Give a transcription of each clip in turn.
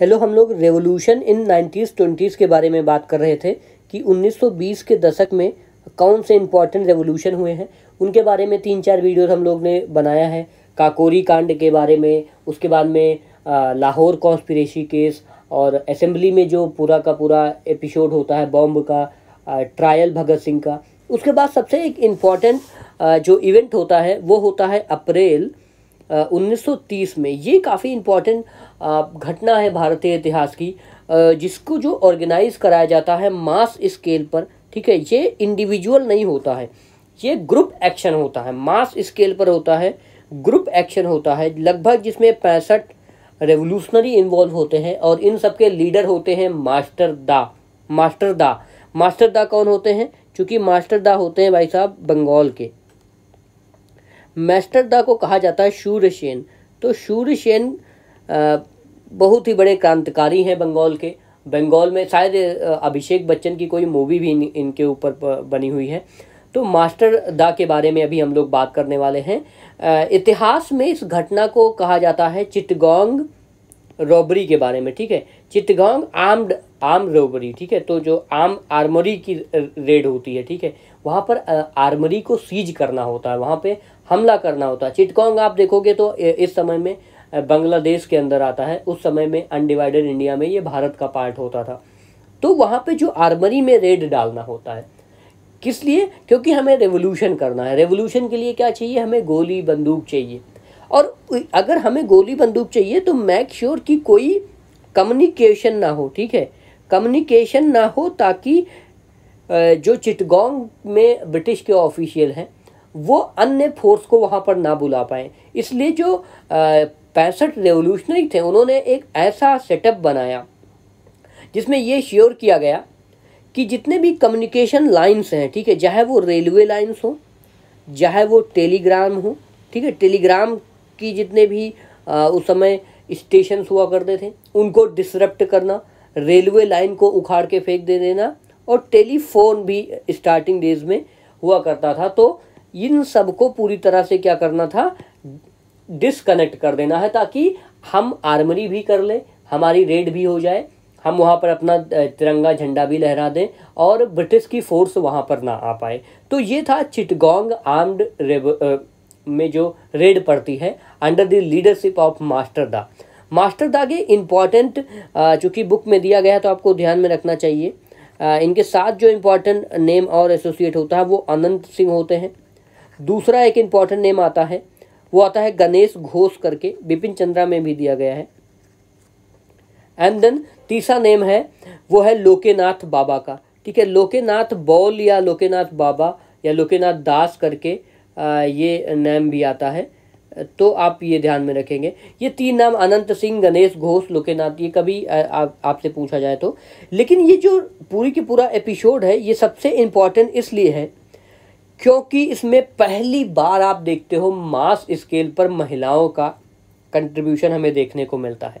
hello हम लोग revolution in nineties twenties के बारे में बात कर रहे थे कि 1920 के दशक में कौन से इम्पॉर्टेंट रेवोल्यूशन हुए हैं उनके बारे में तीन चार वीडियोस हम लोग ने बनाया है काकोरी कांड के बारे में उसके बाद में लाहौर कॉन्स्पिरेसी केस और असेंबली में जो पूरा का पूरा एपिसोड होता है बॉम्ब का ट्रायल भगत सिंह का उसके बाद सबसे एक इम्पॉर्टेंट जो इवेंट होता है वो होता है अप्रैल 1930 में ये काफ़ी इम्पॉर्टेंट घटना है भारतीय इतिहास की जिसको जो ऑर्गेनाइज कराया जाता है मास स्केल पर ठीक है ये इंडिविजुअल नहीं होता है ये ग्रुप एक्शन होता है मास स्केल पर होता है ग्रुप एक्शन होता है लगभग जिसमें पैंसठ रेवोल्यूशनरी इन्वॉल्व होते हैं और इन सब के लीडर होते हैं master Da master Da master दा कौन होते हैं चूँकि मास्टर दा होते हैं भाई साहब बंगाल के मैस्टर दा को कहा जाता है शूरसेन तो शूरसेन बहुत ही बड़े क्रांतिकारी हैं बंगाल के बंगाल में शायद अभिषेक बच्चन की कोई मूवी भी इन, इनके ऊपर बनी हुई है तो मास्टर दा के बारे में अभी हम लोग बात करने वाले हैं इतिहास में इस घटना को कहा जाता है चिटगोंग रॉबरी के बारे में ठीक है चिटगोंग आर्म्ड आर्म रोबरी ठीक है तो जो आर्म आर्मरी की रेड होती है ठीक है वहाँ पर आर्मरी को सीज करना होता है वहाँ पे हमला करना होता है चिटकोंग आप देखोगे तो इस समय में बांग्लादेश के अंदर आता है उस समय में अनडिवाइडेड इंडिया में ये भारत का पार्ट होता था तो वहाँ पर जो आर्मरी में रेड डालना होता है किस लिए क्योंकि हमें रेवोल्यूशन करना है रेवोल्यूशन के लिए क्या चाहिए हमें गोली बंदूक चाहिए और अगर हमें गोली बंदूक चाहिए तो मैक श्योर sure कि कोई कम्युनिकेशन ना हो ठीक है कम्युनिकेशन ना हो ताकि जो चिटगोंग में ब्रिटिश के ऑफिशियल हैं वो अन्य फोर्स को वहाँ पर ना बुला पाएँ इसलिए जो पैंसठ रेवोल्यूशनरी थे उन्होंने एक ऐसा सेटअप बनाया जिसमें ये श्योर किया गया कि जितने भी कम्युनिकेशन लाइन्स हैं ठीक है चाहे वो रेलवे लाइन्स हों चाहे वो टेलीग्राम हो ठीक है टेलीग्राम की जितने भी आ, उस समय स्टेशन हुआ करते थे उनको डिसरप्ट करना रेलवे लाइन को उखाड़ के फेंक दे देना और टेलीफोन भी स्टार्टिंग डेज में हुआ करता था तो इन सब को पूरी तरह से क्या करना था डिसकनेक्ट कर देना है ताकि हम आर्मरी भी कर लें हमारी रेड भी हो जाए हम वहाँ पर अपना तिरंगा झंडा भी लहरा दें और ब्रिटिश की फोर्स वहाँ पर ना आ पाए तो ये था चिटगोंग आर्म्ड रेव में जो रेड पड़ती है under the leadership of master Da master दागे इम्पॉर्टेंट चूँकि बुक में दिया गया तो आपको ध्यान में रखना चाहिए इनके साथ जो इम्पॉर्टेंट नेम और एसोसिएट होता है वो अनंत सिंह होते हैं दूसरा एक इम्पॉर्टेंट नेम आता है वो आता है गणेश घोष करके बिपिन चंद्रा में भी दिया गया है एंड देन तीसरा नेम है वो है लोकेनाथ बाबा का ठीक है लोकेनाथ बौल या लोकेनाथ बाबा या लोकेनाथ दास करके आ, ये नेम भी आता है तो आप ये ध्यान में रखेंगे ये तीन नाम अनंत सिंह गणेश घोष लोकेनाथ ये कभी आप आपसे पूछा जाए तो लेकिन ये जो पूरी की पूरा एपिसोड है ये सबसे इम्पॉर्टेंट इसलिए है क्योंकि इसमें पहली बार आप देखते हो मास स्केल पर महिलाओं का कंट्रीब्यूशन हमें देखने को मिलता है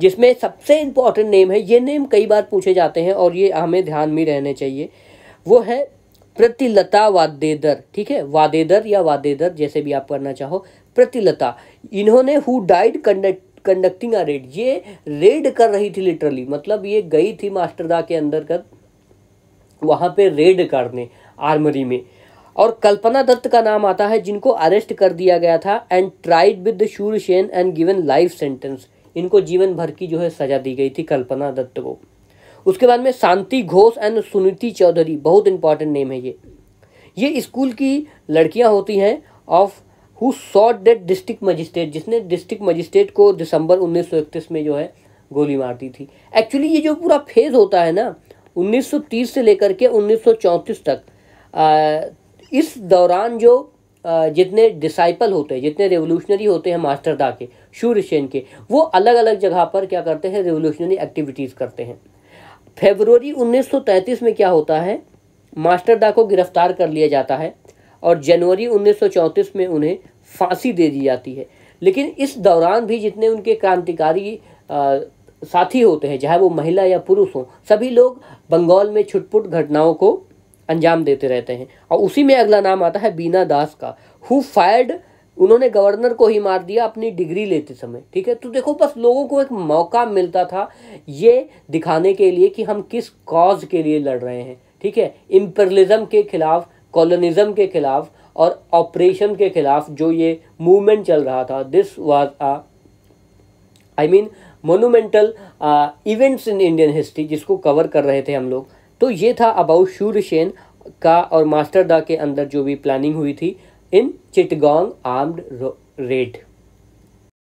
जिसमें सबसे इम्पॉर्टेंट नेम है ये नेम कई बार पूछे जाते हैं और ये हमें ध्यान में रहने चाहिए वो है प्रतिलता वादेदर ठीक है वादेदर या वादेदर जैसे भी आप करना चाहो प्रतिलता इन्होंने who died conduct conducting a raid ये रेड कर रही थी लिटरली मतलब ये गई थी मास्टरदा के अंदर कर वहां पे रेड करने आर्मरी में और कल्पना दत्त का नाम आता है जिनको अरेस्ट कर दिया गया था and tried with Surya Sen and given life sentence इनको जीवन भर की जो है सजा दी गई थी कल्पना दत्त को उसके बाद में शांति घोष एंड सुनीति चौधरी बहुत इंपॉर्टेंट नेम है ये ये स्कूल की लड़कियां होती हैं of who shot dead district magistrate जिसने डिस्ट्रिक्ट मजिस्ट्रेट को दिसंबर उन्नीस में जो है गोली मार दी थी एक्चुअली ये जो पूरा फेज़ होता है ना 1930 से लेकर के 1934 तक आ, इस दौरान जो आ, जितने डिसाइपल होते हैं जितने रेवोल्यूशनरी होते हैं मास्टरदा के शूर सेन के वो अलग अलग जगह पर क्या करते हैं रेवोल्यूशनरी एक्टिविटीज़ करते हैं फेबररी 1933 में क्या होता है मास्टरदा को गिरफ्तार कर लिया जाता है और जनवरी 1934 में उन्हें फांसी दे दी जाती है लेकिन इस दौरान भी जितने उनके क्रांतिकारी साथी होते हैं चाहे वो महिला या पुरुष हों सभी लोग बंगाल में छुटपुट घटनाओं को अंजाम देते रहते हैं और उसी में अगला नाम आता है बीना दास का हु फायर्ड उन्होंने गवर्नर को ही मार दिया अपनी डिग्री लेते समय ठीक है तो देखो बस लोगों को एक मौका मिलता था ये दिखाने के लिए कि हम किस कॉज के लिए लड़ रहे हैं ठीक है इम्परलिज्म के खिलाफ कॉलोनिज्म के ख़िलाफ़ और ऑपरेशन के ख़िलाफ़ जो ये मूवमेंट चल रहा था this was ah I mean monumental events in Indian history जिसको कवर कर रहे थे हम लोग तो ये था अबाउट शूरसेन का और मास्टर दा के अंदर जो भी प्लानिंग हुई थी इन चिटगोंग आर्म्ड रेड